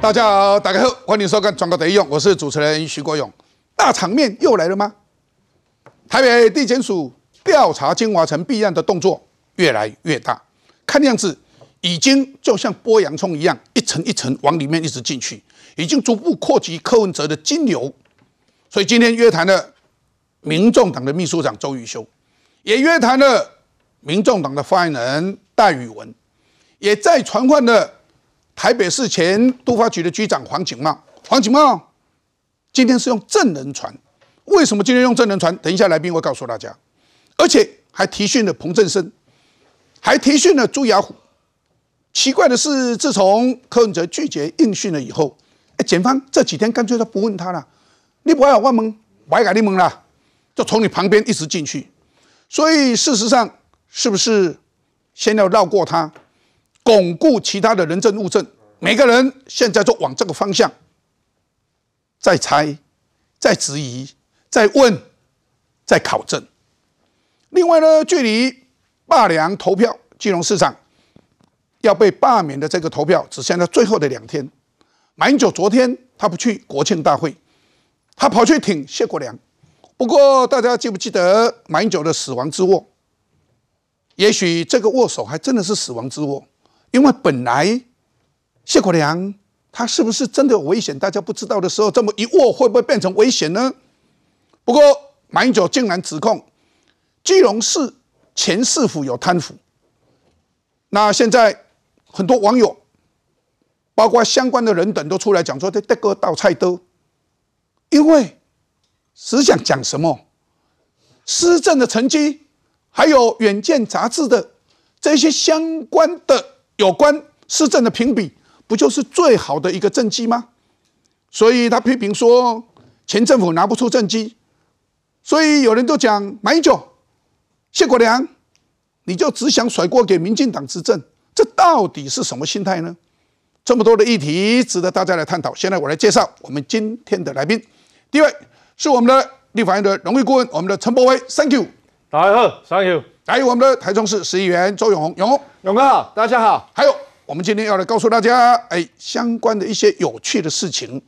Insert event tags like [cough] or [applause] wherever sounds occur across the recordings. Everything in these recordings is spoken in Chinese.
大家好，大家好，欢迎收看《告国德用》，我是主持人徐国勇。大场面又来了吗？台北地检署调查金华城避案的动作越来越大，看样子已经就像剥洋葱一样，一层一层往里面一直进去，已经逐步扩及柯文哲的金流。所以今天约谈了民众党的秘书长周瑜修，也约谈了民众党的发言人戴宇文，也在传唤了。台北市前都发局的局长黄景茂，黄景茂今天是用证人传，为什么今天用证人传？等一下来宾会告诉大家，而且还提讯了彭振生，还提讯了朱亚虎。奇怪的是，自从柯文哲拒绝应讯了以后，哎，检方这几天干脆都不问他了，你不还关我我改你问啦，就从你旁边一直进去，所以事实上是不是先要绕过他？巩固其他的人证物证，每个人现在都往这个方向在猜、在质疑、在问、在考证。另外呢，距离罢良投票，金融市场要被罢免的这个投票只剩下最后的两天。马英九昨天他不去国庆大会，他跑去挺谢国良。不过大家记不记得马英九的死亡之握？也许这个握手还真的是死亡之握。因为本来谢国良他是不是真的有危险？大家不知道的时候，这么一握会不会变成危险呢？不过马英九竟然指控基隆市前市府有贪腐，那现在很多网友，包括相关的人等都出来讲说，这这锅倒菜兜，因为只想讲什么施政的成绩，还有《远见》杂志的这些相关的。有关施政的评比，不就是最好的一个政绩吗？所以他批评说，前政府拿不出政绩，所以有人就讲，马英九、谢国良，你就只想甩锅给民进党执政，这到底是什么心态呢？这么多的议题值得大家来探讨。现在我来介绍我们今天的来宾，第一位是我们的立法院的荣誉顾问，我们的陈柏威 t h a n k you。大家好，Thank you。来，我们的台中市市议员周永红，永红，永哥好，大家好。还有，我们今天要来告诉大家，哎，相关的一些有趣的事情。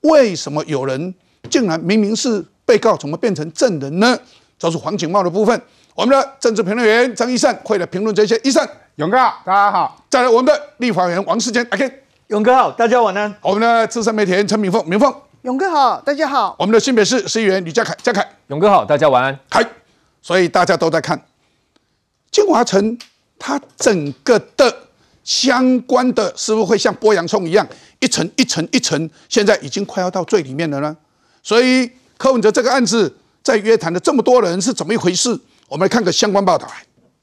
为什么有人竟然明明是被告，怎么变成证人呢？这是黄景茂的部分。我们的政治评论员张一山会来评论这些。一善，永哥好，大家好。再来，我们的立法员王世坚，OK。永哥好，大家晚安。我们的资深媒体人陈敏凤，敏凤。永哥好，大家好。我们的新北市市议员吕家凯，家凯。永哥好，大家晚安。嗨，所以大家都在看。金华城，它整个的相关的，是不是会像剥洋葱一样，一层一层一层，现在已经快要到最里面的呢？所以柯文哲这个案子，在约谈的这么多人是怎么一回事？我们来看个相关报道。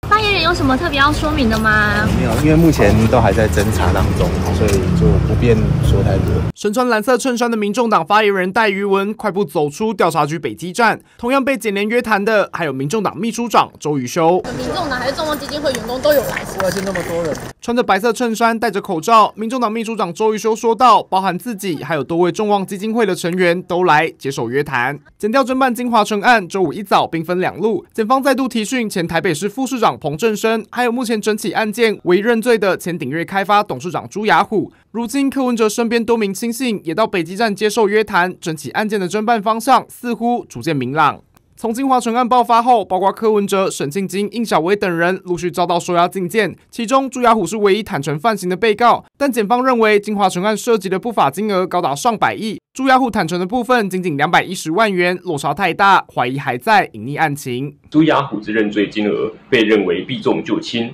发言人有什么特别要说明的吗？没有，因为目前都还在侦查当中，所以就不便说太多。身穿蓝色衬衫的民众党发言人戴于文快步走出调查局北基站。同样被检联约谈的还有民众党秘书长周瑜修。民众党还是众望基金会员工都有来，而且那么多人。穿着白色衬衫、戴着口罩，民众党秘书长周瑜修说道：“包含自己，还有多位众望基金会的成员都来接受约谈。”检调侦办金华城案，周五一早兵分两路，检方再度提讯前台北市副市长。彭正生，还有目前整起案件唯认罪的前鼎瑞开发董事长朱雅虎，如今柯文哲身边多名亲信也到北极站接受约谈，整起案件的侦办方向似乎逐渐明朗。从金华城案爆发后，包括柯文哲、沈庆晶、应小薇等人陆续遭到收押禁见，其中朱雅虎是唯一坦诚犯行的被告。但检方认为金华城案涉及的不法金额高达上百亿，朱雅虎坦诚的部分仅仅两百一十万元，落差太大，怀疑还在隐匿案情。朱雅虎之认罪金额被认为避重就轻，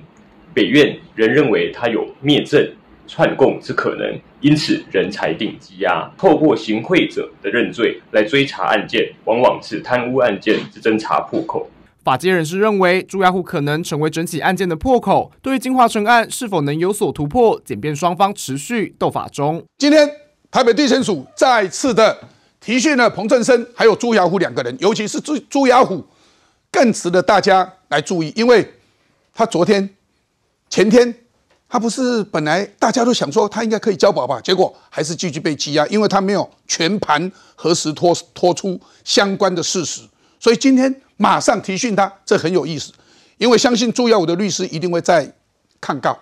北院仍认为他有灭证。串供之可能，因此人才定羁押。透过行贿者的认罪来追查案件，往往是贪污案件之侦查破口。法界人士认为朱亚虎可能成为整起案件的破口，对于金华城案是否能有所突破，检辩双方持续斗法中。今天台北地检署再次的提讯了彭振生，还有朱亚虎两个人，尤其是朱朱亚虎更值得大家来注意，因为他昨天前天。他不是本来大家都想说他应该可以交保吧，结果还是继续被羁押，因为他没有全盘核实、拖拖出相关的事实。所以今天马上提讯他，这很有意思，因为相信朱耀武的律师一定会在抗告。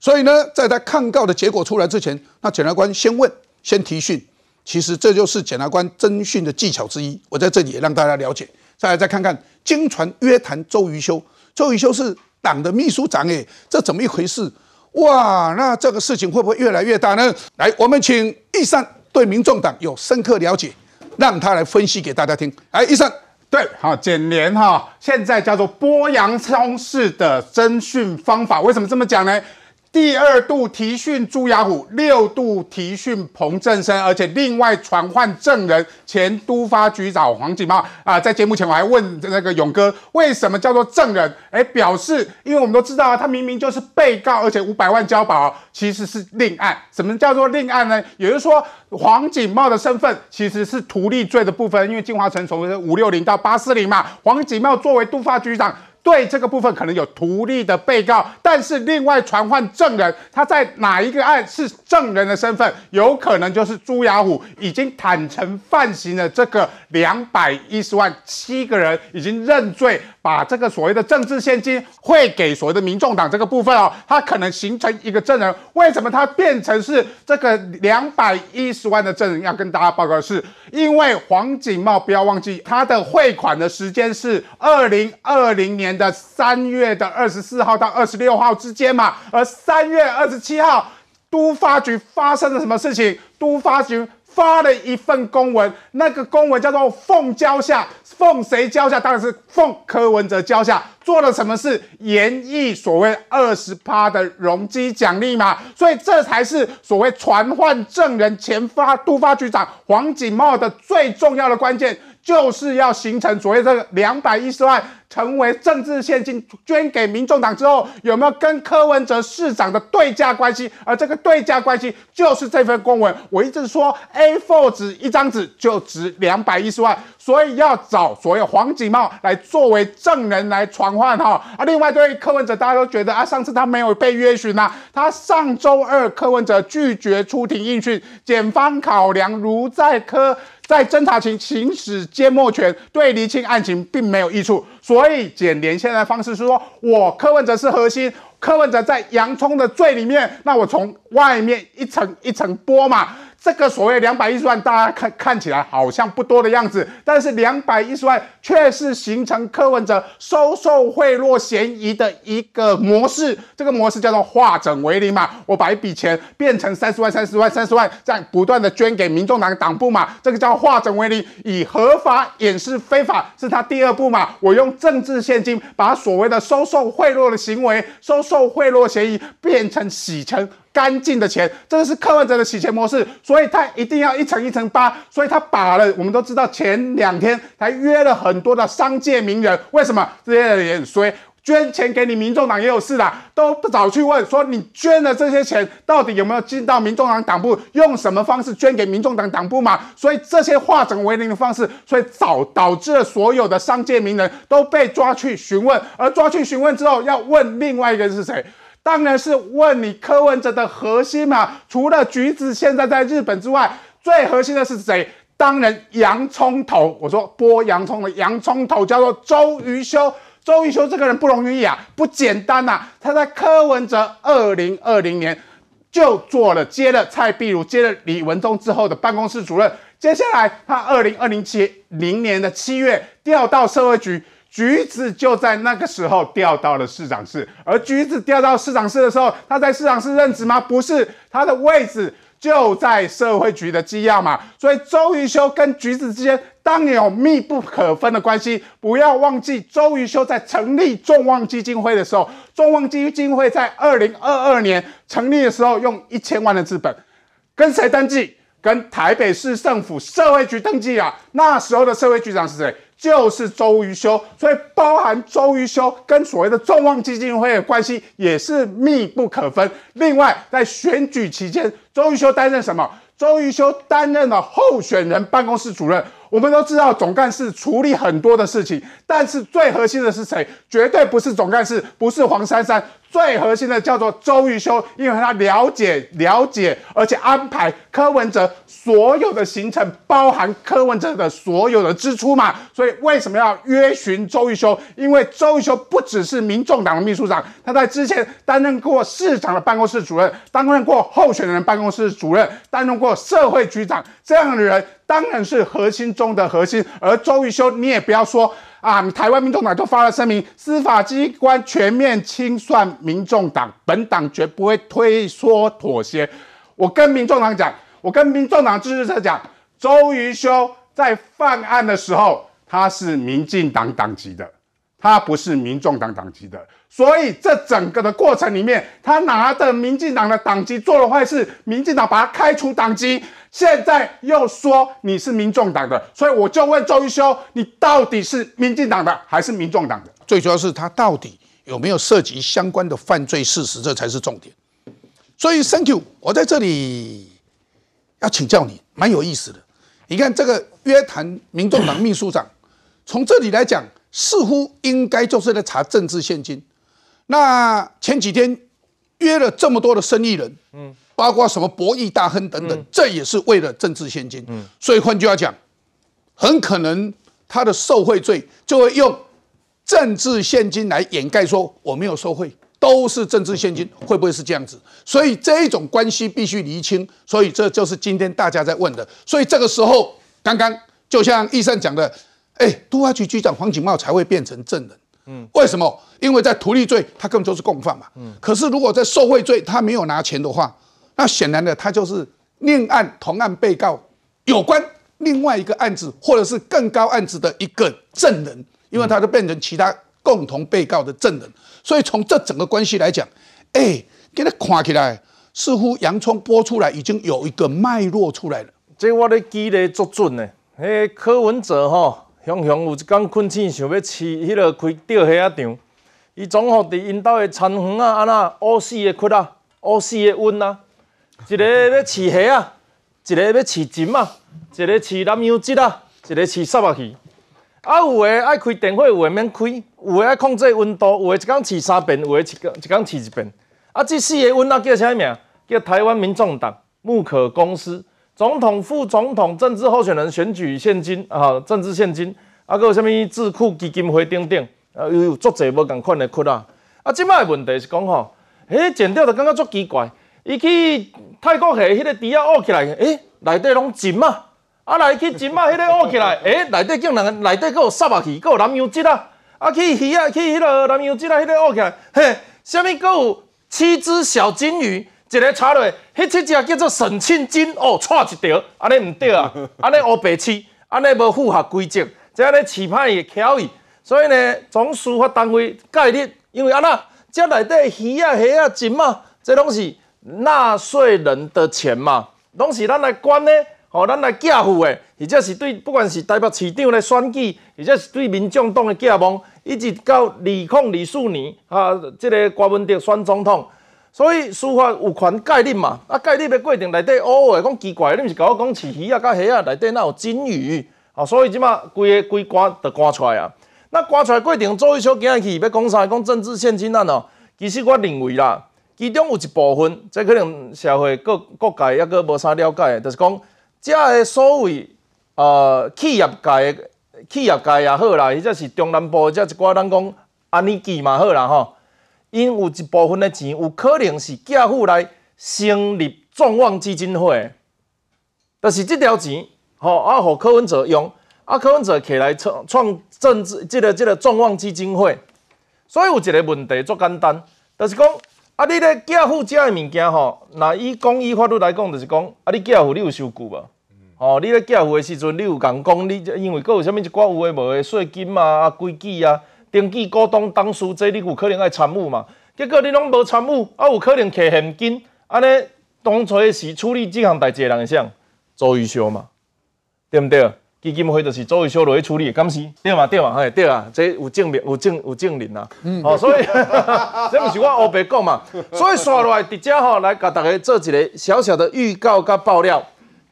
所以呢，在他抗告的结果出来之前，那检察官先问、先提讯，其实这就是检察官侦讯的技巧之一。我在这里也让大家了解。再来再看看经传约谈周瑜修，周瑜修是党的秘书长，哎，这怎么一回事？哇，那这个事情会不会越来越大呢？来，我们请易善对民众党有深刻了解，让他来分析给大家听。来，易善。对，哈，简联哈，现在叫做剥洋葱式的征讯方法，为什么这么讲呢？第二度提讯朱亚虎，六度提讯彭正生，而且另外传唤证人前都发局长黄锦茂啊。在节目前我还问那个勇哥，为什么叫做证人？哎，表示因为我们都知道啊，他明明就是被告，而且五百万交保其实是另案。什么叫做另案呢？也就是说，黄锦茂的身份其实是图利罪的部分，因为金华城从五六零到八四零嘛，黄锦茂作为都发局长。对这个部分可能有图立的被告，但是另外传唤证人，他在哪一个案是证人的身份，有可能就是朱雅虎已经坦诚犯行的这个两百一十万，七个人已经认罪，把这个所谓的政治现金汇给所谓的民众党这个部分哦，他可能形成一个证人，为什么他变成是这个两百一十万的证人？要跟大家报告是，因为黄景茂不要忘记他的汇款的时间是二零二零年。的三月的二十四号到二十六号之间嘛，而三月二十七号，都发局发生了什么事情？都发局发了一份公文，那个公文叫做“奉交下”，奉谁交下？当然是奉柯文哲交下。做了什么事？演绎所谓二十趴的容积奖励嘛。所以这才是所谓传唤证人前发都发局长黄锦茂的最重要的关键。就是要形成所谓这个两百一十万成为政治现金捐给民众党之后，有没有跟柯文哲市长的对价关系？而这个对价关系就是这份公文。我一直说 A4 纸一张纸就值两百一十万，所以要找所有黄锦茂来作为证人来传唤哈。啊，另外对柯文哲，大家都觉得啊，上次他没有被约询呐。他上周二柯文哲拒绝出庭应讯，检方考量如在柯。在侦查情行使缄默权，对厘清案情并没有益处。所以检联现在方式是说，我柯文哲是核心，柯文哲在洋葱的最里面，那我从外面一层一层剥嘛。这个所谓两百一十万，大家看看起来好像不多的样子，但是两百一十万却是形成柯文哲收受贿赂嫌疑的一个模式。这个模式叫做化整为零嘛，我把一笔钱变成三十万、三十万、三十万，再不断的捐给民众党党部嘛，这个叫化整为零，以合法掩饰非法，是他第二步嘛。我用政治现金把所谓的收受贿赂的行为、收受贿赂嫌疑变成洗钱。干净的钱，这个是克万泽的洗钱模式，所以他一定要一层一层扒，所以他把了。我们都知道，前两天才约了很多的商界名人，为什么这些人也很衰？捐钱给你，民众党也有事啦，都不早去问，说你捐了这些钱到底有没有进到民众党党部？用什么方式捐给民众党党部嘛？所以这些化整为零的方式，所以早导致了所有的商界名人都被抓去询问，而抓去询问之后，要问另外一个人是谁。当然是问你柯文哲的核心嘛？除了橘子现在在日本之外，最核心的是谁？当然洋葱头。我说剥洋葱的洋葱头叫做周瑜修。周瑜修这个人不容易啊，不简单呐。他在柯文哲二零二零年就做了接了蔡壁如、接了李文忠之后的办公室主任。接下来他二零二零七零年的七月调到社会局。橘子就在那个时候调到了市长室，而橘子调到市长室的时候，他在市长室任职吗？不是，他的位置就在社会局的机要嘛。所以周瑜修跟橘子之间当年有密不可分的关系。不要忘记，周瑜修在成立众望基金会的时候，众望基金会在二零二二年成立的时候用一千万的资本，跟谁登记？跟台北市政府社会局登记啊，那时候的社会局长是谁？就是周瑜修，所以包含周瑜修跟所谓的众望基金会的关系也是密不可分。另外，在选举期间，周瑜修担任什么？周瑜修担任了候选人办公室主任。我们都知道总干事处理很多的事情，但是最核心的是谁？绝对不是总干事，不是黄珊珊。最核心的叫做周瑜修，因为他了解了解，而且安排柯文哲所有的行程，包含柯文哲的所有的支出嘛。所以为什么要约询周瑜修？因为周瑜修不只是民众党的秘书长，他在之前担任过市长的办公室主任，担任过候选人办公室主任，担任过社会局长，这样的人当然是核心中的核心。而周瑜修，你也不要说。啊！台湾民众党就发了声明，司法机关全面清算民众党，本党绝不会退缩妥协。我跟民众党讲，我跟民众党支持者讲，周瑜修在犯案的时候，他是民进党党籍的，他不是民众党党籍的，所以这整个的过程里面，他拿着民进党的党籍做了坏事，民进党把他开除党籍。现在又说你是民众党的，所以我就问周一修，你到底是民进党的还是民众党的？最主要是他到底有没有涉及相关的犯罪事实，这才是重点。所以，Thank you，我在这里要请教你，蛮有意思的。你看这个约谈民众党秘书长，从这里来讲，似乎应该就是在查政治现金。那前几天约了这么多的生意人，嗯。包括什么博弈大亨等等，这也是为了政治现金。嗯，所以换句话讲，很可能他的受贿罪就会用政治现金来掩盖，说我没有受贿，都是政治现金，会不会是这样子？所以这一种关系必须厘清。所以这就是今天大家在问的。所以这个时候，刚刚就像易善讲的，哎，督察局局长黄景茂才会变成证人。嗯，为什么？因为在图利罪，他根本就是共犯嘛。嗯，可是如果在受贿罪，他没有拿钱的话。那显然的，他就是另案同案被告有关另外一个案子或者是更高案子的一个证人，因为他就变成其他共同被告的证人。所以从这整个关系来讲，哎，给他看起来似乎洋葱播出来已经有一个脉络出来了。这我咧记得足准呢，迄柯文哲吼，雄雄有一天困醒，想要饲迄落开钓虾场，伊总好在因兜的田园啊，安那乌死的窟啊，乌死的温啊。一个要饲虾啊，一个要饲鱼啊，一个饲南洋鲫啊，一个饲沙白鱼。啊，有的爱开电火，有的免开，有的爱控制温度，有的一天饲三遍，有的一一天饲一遍。啊，这四个温啊叫啥名？叫台湾民众党木可公司总统、副总统政治候选人选举现金啊，政治现金啊，有啥物智库基金会等等，啊，有足侪无共款的窟啊。啊，即摆的问题是讲吼，哎，剪掉就感觉足奇怪。伊去泰国虾迄个池仔挖起来，哎，内底拢钱嘛。啊，来去钱嘛迄个挖起来，哎，内底竟然内底搁有杀马鱼，搁有蓝油子啊。啊，去鱼啊，去迄个蓝油子啊，迄个挖起来，嘿，啥物搁有七只小金鱼，一个插落，迄七只叫做沈庆金哦，错一条，安尼毋对啊，[laughs] 安尼乌白痴，安尼无符合规则，即安尼期盼伊巧伊，所以呢，总司法单位介入，因为安那遮内底鱼啊、虾啊、钱嘛，即拢是。纳税人的钱嘛，拢是咱来管的，吼，咱来寄付的，或者是对不管是台北市长来选举，或者是对民众党的寄望，一直到二零二四年哈，这个关文得选总统，所以司法有权介入嘛，啊，介入要规定内底哦，讲奇怪，你毋是甲我讲是鱼啊、甲虾啊，内底哪有金鱼？啊，所以即马规个规关就关出啊，那关出规定做一小件去，要讲啥？讲政治献金啊？喏，其实我认为啦。其中有一部分，即可能社会各各界一个无啥了解，就是讲，遮个所谓呃企业界、企业界也好啦，或者是中南部遮一寡人讲安尼记嘛，好啦吼，因有一部分的钱有可能是寄付来成立壮望基金会，著是即条钱吼啊，互柯文哲用，啊柯文哲起来创创政治即个即个壮望基金会，所以有一个问题足简单，就是讲。啊！你咧寄付遮的物件吼，那以公益法律来讲，就是讲啊，你寄付你有收据无？哦，你咧寄付的时阵，你有人讲你因为够有啥物一寡有诶无诶税金嘛、规矩啊、登记股东、董事这，你有可能爱参与嘛？结果你拢无参与，啊，有可能摕现金，安尼当初是处理这项代志诶人是啊，周玉秀嘛？对毋对？基金会就是做一修落去处理，敢是？对嘛对嘛嘿对啊，这有证明有证有证人啊，哦所以 [laughs] 这不是我胡白讲嘛，[laughs] 所以刷落来直接吼来甲大家做个小小的预告甲爆料，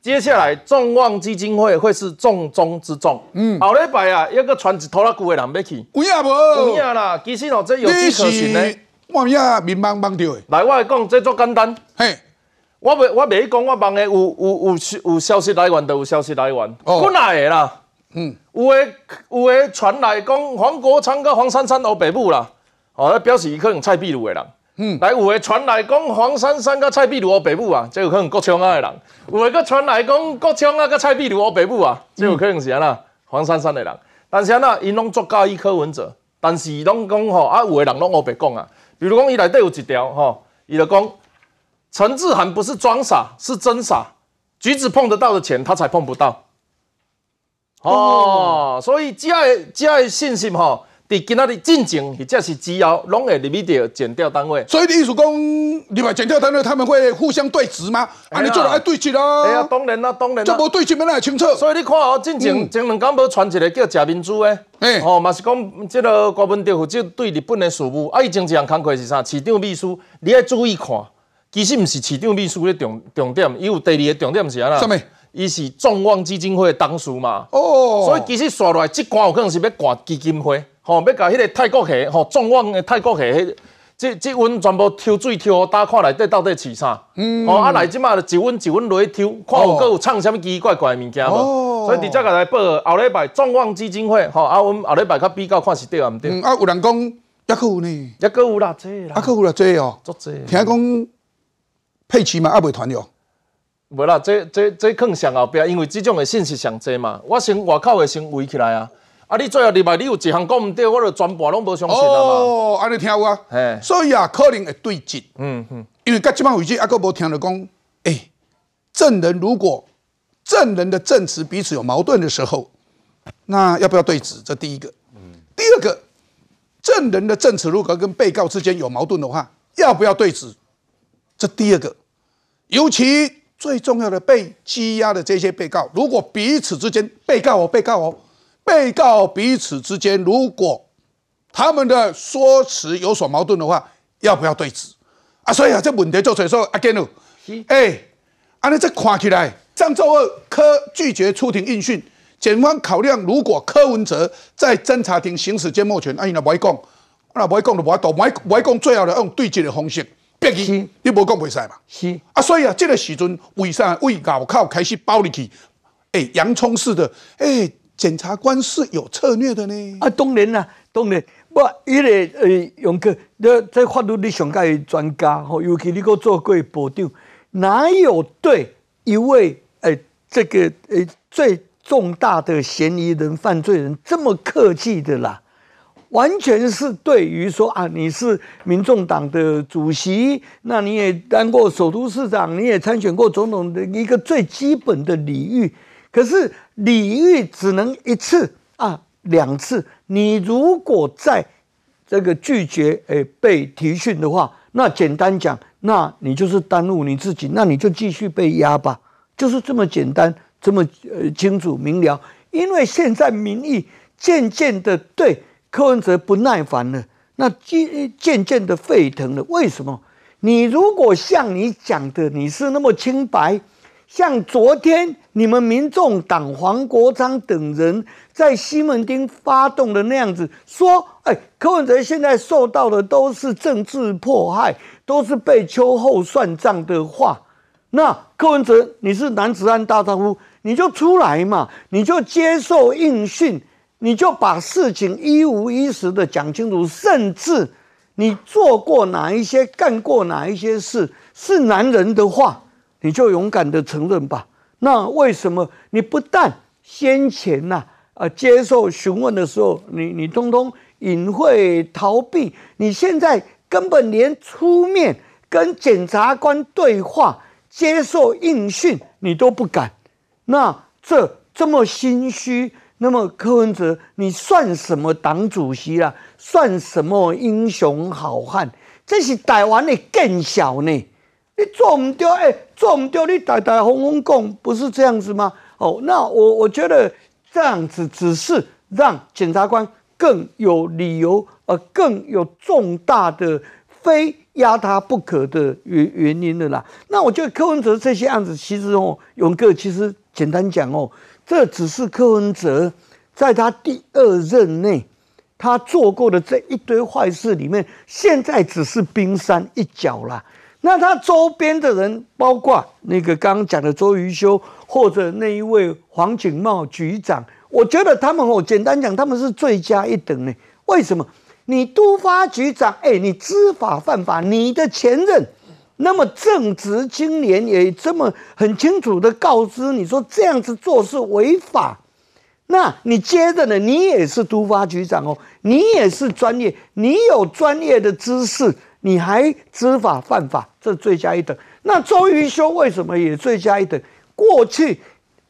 接下来众望基金会会是重中之重，嗯，后礼拜啊一个一头拉的人要去，有影无？有影啦，其实哦这有迹可循嘞，我呀民茫茫的，来我来讲这做简单，嘿。我未，我未去讲。我望诶有有有有消息来源，都有消息来源。本来诶啦？嗯，有诶，有诶传来讲黄国昌甲黄珊珊头北部啦，哦，那表示伊可能蔡壁如诶人。嗯，来有诶传来讲黄珊珊甲蔡壁如哦北部啊，即有可能国昌啊诶人。有诶，搁传来讲国昌啊甲蔡壁如哦北部啊，即有可能是安那黄珊珊诶人。但是安怎伊拢作假伊科文者，但是拢讲吼啊，有诶人拢乌白讲啊。比如讲，伊内底有一条吼，伊就讲。陈志涵不是装傻，是真傻。橘子碰得到的钱，他才碰不到。哦，所以只要只要信心哈，伫今仔日进前，伊者是之后，拢会入边着减掉单位。所以意思讲，你把减掉单位，他们会互相对峙吗？啊，你做来爱对峙啦。哎呀，当然啦，当然。这无对峙，要那会清楚？所以你看哦，进前前两间无传一个叫贾明珠的，哎，哦嘛是讲这个戈本德夫这对日本的事务，啊，进前工坷是啥？市长秘书，你要注意看。其实毋是市长秘书咧重重点，伊有第二个重点是安那，伊是众望基金会嘅董事嘛。哦，所以其实刷落来，即关有可能是要挂基金会，吼，要甲迄个泰国客，吼，众望嘅泰国客，即即阮全部抽水抽，大家看内底到底饲啥。嗯，吼，啊，来即摆就阮就阮落去抽，看有够有唱什么奇奇怪怪嘅物件无？哦，所以直接甲来报后礼拜，众望基金会，吼，啊，阮后礼拜较比较看是对啊毋对？嗯，啊，有人讲，抑佫有呢，抑佫有啦，六啦，抑佫有六只哦，做只，听讲。佩奇嘛，阿袂团了，袂啦，这这这坑上后边，因为这种的信息上多嘛，我先外口的先围起来啊，啊，你最后你拜你有一项讲毋对，我就全部拢不相信啊嘛。哦，安尼听有啊，所以啊，可能会对质，嗯嗯，因为到即番为止，阿哥无听你讲，诶证人如果证人的证词彼此有矛盾的时候，那要不要对质？这第一个，嗯，第二个，证人的证词如果跟被告之间有矛盾的话，要不要对质？这第二个，尤其最重要的被羁押的这些被告，如果彼此之间被告哦，被告哦，被告彼此之间，如果他们的说辞有所矛盾的话，要不要对质啊？所以啊，这问题就产说阿 Geno，哎，阿你再看起来，上周二柯拒绝出庭应讯，检方考量如果柯文哲在侦查庭行使缄默权，阿伊来不会讲，阿来不会讲就不会动，不会不会讲，最好的用对峙的方式。别去，你无讲袂使嘛？是啊，所以啊，这个时阵为啥为咬口开始包入去？哎，洋葱式的，哎，检察官是有策略的呢。啊，当然啦，当然，我一个呃，勇哥，在法律的上届专家吼，尤其你个做贵部长，哪有对一位哎这个哎最重大的嫌疑人、犯罪人这么客气的啦？完全是对于说啊，你是民众党的主席，那你也当过首都市长，你也参选过总统的一个最基本的礼遇，可是礼遇只能一次啊，两次。你如果在这个拒绝诶被提讯的话，那简单讲，那你就是耽误你自己，那你就继续被压吧，就是这么简单，这么呃清楚明了。因为现在民意渐渐的对。柯文哲不耐烦了，那渐渐渐的沸腾了。为什么？你如果像你讲的，你是那么清白，像昨天你们民众党黄国昌等人在西门町发动的那样子，说：“哎，柯文哲现在受到的都是政治迫害，都是被秋后算账的话。”那柯文哲，你是男子汉大丈夫，你就出来嘛，你就接受应讯。你就把事情一五一十的讲清楚，甚至你做过哪一些、干过哪一些事，是男人的话，你就勇敢的承认吧。那为什么你不但先前呐，呃，接受询问的时候，你你通通隐晦逃避，你现在根本连出面跟检察官对话、接受应讯，你都不敢？那这这么心虚？那么柯文哲，你算什么党主席啦？算什么英雄好汉？这是台湾的更小呢？你做唔掉，哎，做唔掉，你逮逮轰轰共不是这样子吗？哦，那我我觉得这样子只是让检察官更有理由，呃，更有重大的非压他不可的原原因了啦。那我觉得柯文哲这些案子，其实哦，勇哥其实简单讲哦。这只是柯文哲在他第二任内他做过的这一堆坏事里面，现在只是冰山一角啦。那他周边的人，包括那个刚刚讲的周瑜修，或者那一位黄景茂局长，我觉得他们，哦，简单讲，他们是罪加一等呢。为什么？你督发局长，哎，你知法犯法，你的前任。那么正值青年也这么很清楚的告知，你说这样子做是违法，那你接着呢？你也是督发局长哦，你也是专业，你有专业的知识，你还知法犯法，这罪加一等。那周瑜修为什么也罪加一等？过去。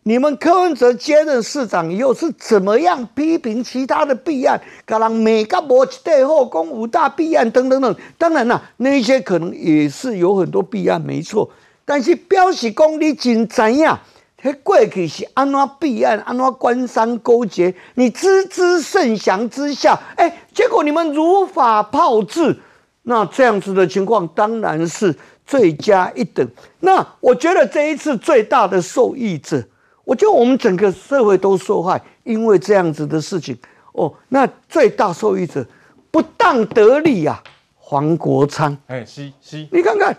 你们柯文哲接任市长以后是怎么样批评其他的弊案？可能每个部对后宫五大弊案等等等。当然啦，那些可能也是有很多弊案，没错。但是表示讲你警知呀，他过去是安怎弊案，安怎官商勾结，你知之甚详之下，哎，结果你们如法炮制，那这样子的情况当然是罪加一等。那我觉得这一次最大的受益者。我觉得我们整个社会都受害，因为这样子的事情哦。那最大受益者不当得利呀，黄国昌。哎，袭袭，你看看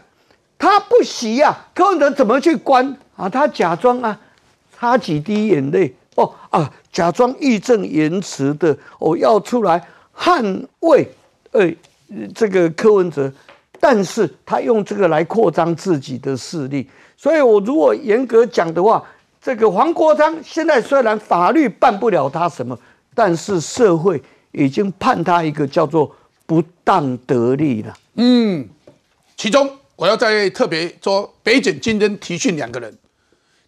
他不袭呀，柯文哲怎么去关啊？他假装啊，擦几滴眼泪哦啊，假装义正言辞的哦，要出来捍卫呃这个柯文哲，但是他用这个来扩张自己的势力。所以我如果严格讲的话。这个黄国昌现在虽然法律办不了他什么，但是社会已经判他一个叫做不当得利了。嗯，其中我要再特别说，北检今天提讯两个人，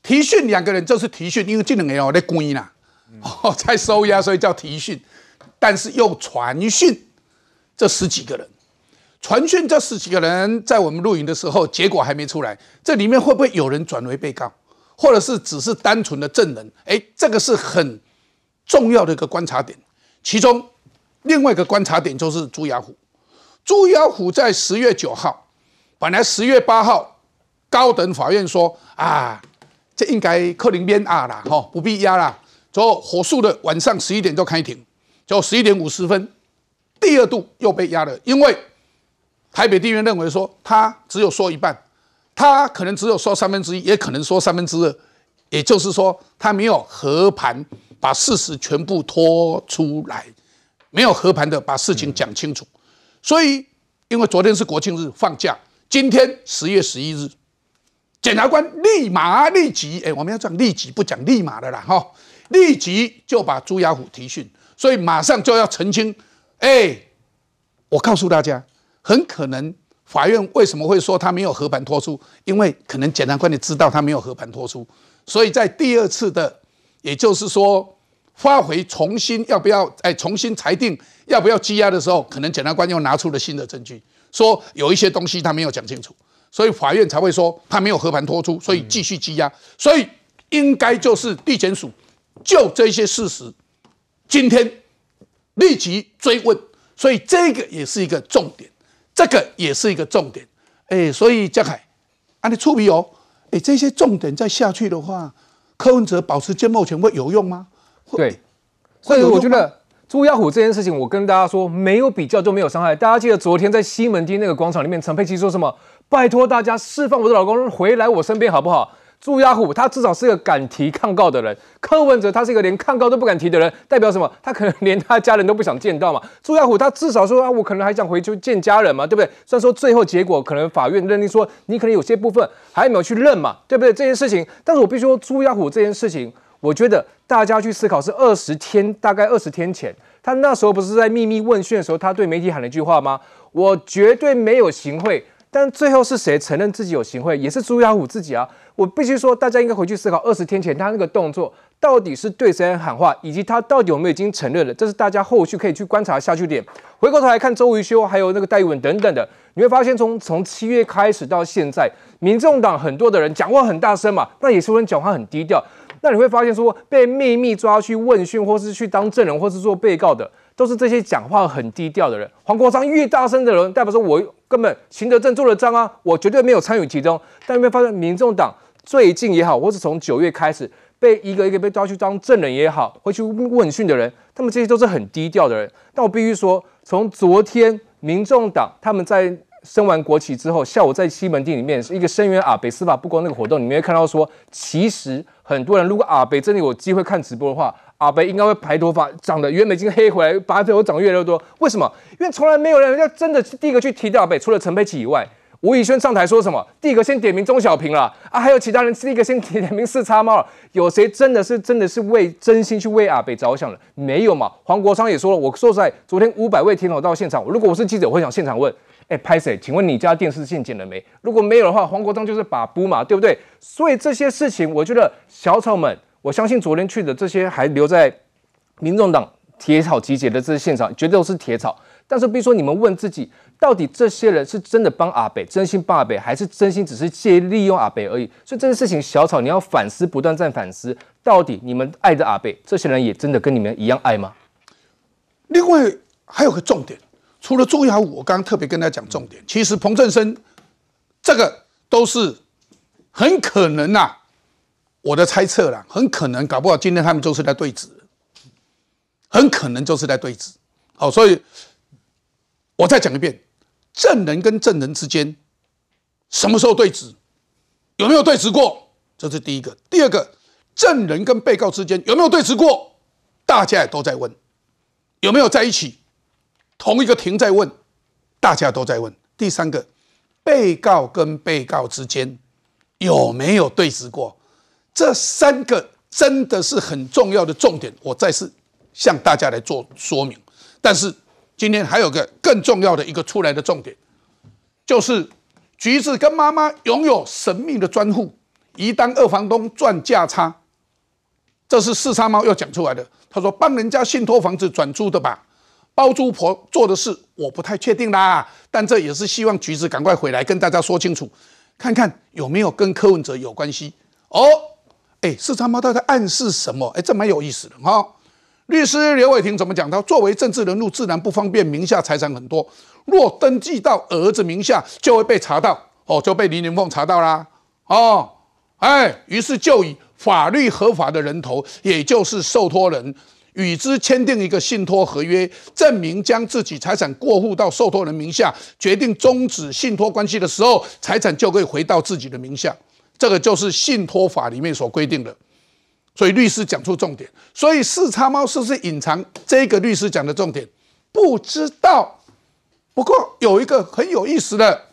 提讯两个人就是提讯，因为这两个人哦在关呐，[laughs] 在收押，所以叫提讯。但是又传讯这十几个人，传讯这十几个人在我们录影的时候，结果还没出来。这里面会不会有人转为被告？或者是只是单纯的证人，哎，这个是很重要的一个观察点。其中另外一个观察点就是朱亚虎，朱亚虎在十月九号，本来十月八号高等法院说啊，这应该克林边啊啦，哈，不必压啦。之后火速的晚上十一点就开庭，就十一点五十分，第二度又被压了，因为台北地院认为说他只有说一半。他可能只有说三分之一，也可能说三分之二，也就是说，他没有和盘把事实全部拖出来，没有和盘的把事情讲清楚。所以，因为昨天是国庆日放假，今天十月十一日，检察官立马立即，哎，我们要讲立即，不讲立马的啦，哈，立即就把朱亚虎提讯，所以马上就要澄清。哎，我告诉大家，很可能。法院为什么会说他没有和盘托出？因为可能检察官你知道他没有和盘托出，所以在第二次的，也就是说发回重新要不要哎重新裁定要不要羁押的时候，可能检察官又拿出了新的证据，说有一些东西他没有讲清楚，所以法院才会说他没有和盘托出，所以继续羁押。所以应该就是地检署就这些事实，今天立即追问。所以这个也是一个重点。这个也是一个重点，哎，所以江凯，啊，你出笔哦，哎，这些重点再下去的话，柯文哲保持缄默权会有用吗？对，所以我觉得朱亚虎这件事情，我跟大家说，没有比较就没有伤害。大家记得昨天在西门町那个广场里面，陈佩琪说什么？拜托大家释放我的老公回来我身边，好不好？朱亚虎，他至少是一个敢提抗告的人。柯文哲，他是一个连抗告都不敢提的人，代表什么？他可能连他家人都不想见到嘛。朱亚虎，他至少说啊，我可能还想回去见家人嘛，对不对？虽然说最后结果可能法院认定说你可能有些部分还没有去认嘛，对不对？这件事情，但是我必须说朱亚虎这件事情，我觉得大家去思考是二十天，大概二十天前，他那时候不是在秘密问讯的时候，他对媒体喊了一句话吗？我绝对没有行贿。但最后是谁承认自己有行贿，也是朱亚虎自己啊！我必须说，大家应该回去思考，二十天前他那个动作到底是对谁喊话，以及他到底有没有已经承认了。这是大家后续可以去观察下去点。回过头来看周瑜修，还有那个戴玉文等等的，你会发现，从从七月开始到现在，民众党很多的人讲话很大声嘛，那也是人讲话很低调。那你会发现，说被秘密抓去问讯，或是去当证人，或是做被告的，都是这些讲话很低调的人。黄国昌越大声的人，代表说我。根本秦德政做了账啊，我绝对没有参与其中。但有没有发现，民众党最近也好，或是从九月开始被一个一个被抓去当证人也好，会去问讯的人，他们这些都是很低调的人。但我必须说，从昨天民众党他们在升完国旗之后，下午在西门町里面一个声援阿北司法不公那个活动，你们会看到说，其实很多人如果阿北真的有机会看直播的话。阿北应该会白头发长的，原本已经黑回来，白头发长越来越多。为什么？因为从来没有人要真的第一个去提阿北，除了陈佩琪以外，吴宇轩上台说什么？第一个先点名钟小平了啊！还有其他人第一个先点名四叉猫了。有谁真的是真的是为真心去为阿北着想了？没有嘛？黄国昌也说了，我说实在，昨天五百位听友到现场，如果我是记者，我会想现场问：哎，拍谁？请问你家电视线剪了没？如果没有的话，黄国昌就是把布嘛，对不对？所以这些事情，我觉得小丑们。我相信昨天去的这些还留在民众党铁草集结的这些现场，绝对都是铁草。但是，比如说你们问自己，到底这些人是真的帮阿北，真心帮阿北，还是真心只是借利用阿北而已？所以，这件事情小草，你要反思，不断在反思，到底你们爱着阿北，这些人也真的跟你们一样爱吗？另外还有个重点，除了重要，我刚刚特别跟大家讲重点，其实彭振生这个都是很可能呐。我的猜测啦，很可能搞不好今天他们就是在对质，很可能就是在对质。好，所以我再讲一遍：证人跟证人之间什么时候对质，有没有对质过？这是第一个。第二个，证人跟被告之间有没有对质过？大家也都在问，有没有在一起同一个庭在问？大家都在问。第三个，被告跟被告之间有没有对质过？这三个真的是很重要的重点，我再次向大家来做说明。但是今天还有个更重要的一个出来的重点，就是橘子跟妈妈拥有神秘的专户，一旦二房东赚价差，这是四叉猫要讲出来的。他说帮人家信托房子转租的吧，包租婆做的事我不太确定啦，但这也是希望橘子赶快回来跟大家说清楚，看看有没有跟柯文哲有关系哦。四他八到底暗示什么？哎，这蛮有意思的哈。律师刘伟庭怎么讲？他作为政治人物，自然不方便名下财产很多。若登记到儿子名下，就会被查到哦，就被林明凤查到啦。哦，哎，于是就以法律合法的人头，也就是受托人，与之签订一个信托合约，证明将自己财产过户到受托人名下，决定终止信托关系的时候，财产就可以回到自己的名下。这个就是信托法里面所规定的，所以律师讲出重点，所以四叉猫是不是隐藏这个律师讲的重点？不知道。不过有一个很有意思的，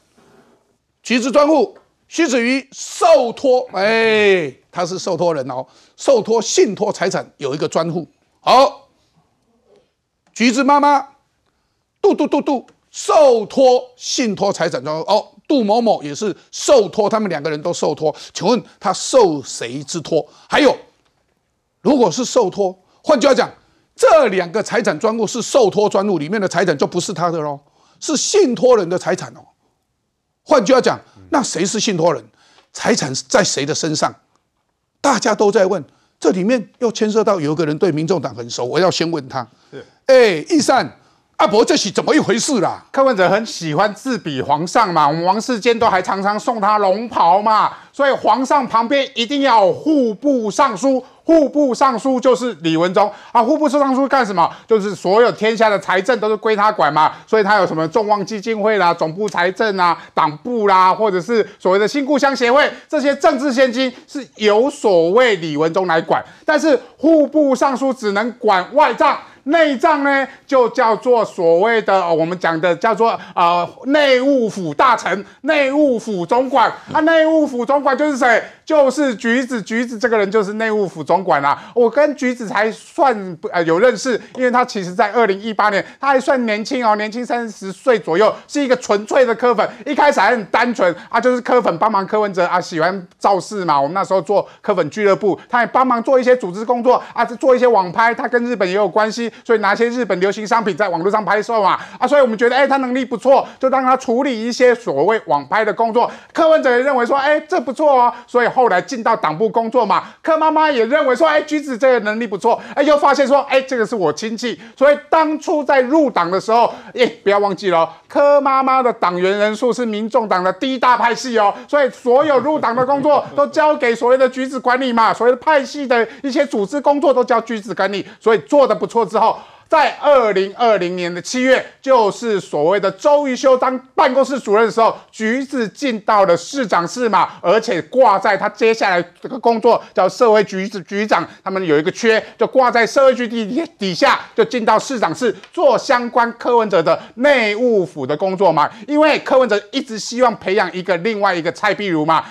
橘子专户徐子瑜受托，哎，他是受托人哦，受托信托财产有一个专户。好，橘子妈妈，嘟嘟嘟嘟，受托信托财产专户哦。杜某某也是受托，他们两个人都受托。请问他受谁之托？还有，如果是受托，换句话讲，这两个财产专户是受托专户，里面的财产就不是他的喽，是信托人的财产哦。换句话讲，那谁是信托人？财产在谁的身上？大家都在问，这里面又牵涉到有个人对民众党很熟，我要先问他。对，哎，易善。阿伯，这是怎么一回事啦？科文者很喜欢自比皇上嘛，我们王世坚都还常常送他龙袍嘛，所以皇上旁边一定要户部尚书，户部尚书就是李文忠啊。户部尚书干什么？就是所有天下的财政都是归他管嘛，所以他有什么众望基金会啦、总部财政啊、党部啦，或者是所谓的新故乡协会，这些政治现金是由所谓李文忠来管，但是户部尚书只能管外账。内脏呢，就叫做所谓的我们讲的叫做啊内务府大臣、内务府总管啊，内务府总管就是谁？就是橘子，橘子这个人就是内务府总管啊。我跟橘子才算呃有认识，因为他其实在二零一八年他还算年轻哦，年轻三十岁左右，是一个纯粹的科粉。一开始还很单纯啊，就是科粉帮忙柯文哲啊，喜欢造势嘛。我们那时候做科粉俱乐部，他也帮忙做一些组织工作啊，做一些网拍。他跟日本也有关系，所以拿些日本流行商品在网络上拍摄嘛啊。所以我们觉得哎，他能力不错，就当他处理一些所谓网拍的工作。柯文哲也认为说哎，这不错哦，所以。后来进到党部工作嘛，柯妈妈也认为说，哎，橘子这个能力不错，哎，又发现说，哎，这个是我亲戚，所以当初在入党的时候，哎，不要忘记了，柯妈妈的党员人数是民众党的第一大派系哦，所以所有入党的工作 [laughs] 都交给所谓的橘子管理嘛，所谓的派系的一些组织工作都交橘子管理，所以做的不错之后。在二零二零年的七月，就是所谓的周瑜修当办公室主任的时候，橘子进到了市长室嘛，而且挂在他接下来这个工作叫社会局子局长，他们有一个缺，就挂在社会局底底下，就进到市长室做相关柯文哲的内务府的工作嘛，因为柯文哲一直希望培养一个另外一个蔡碧如嘛。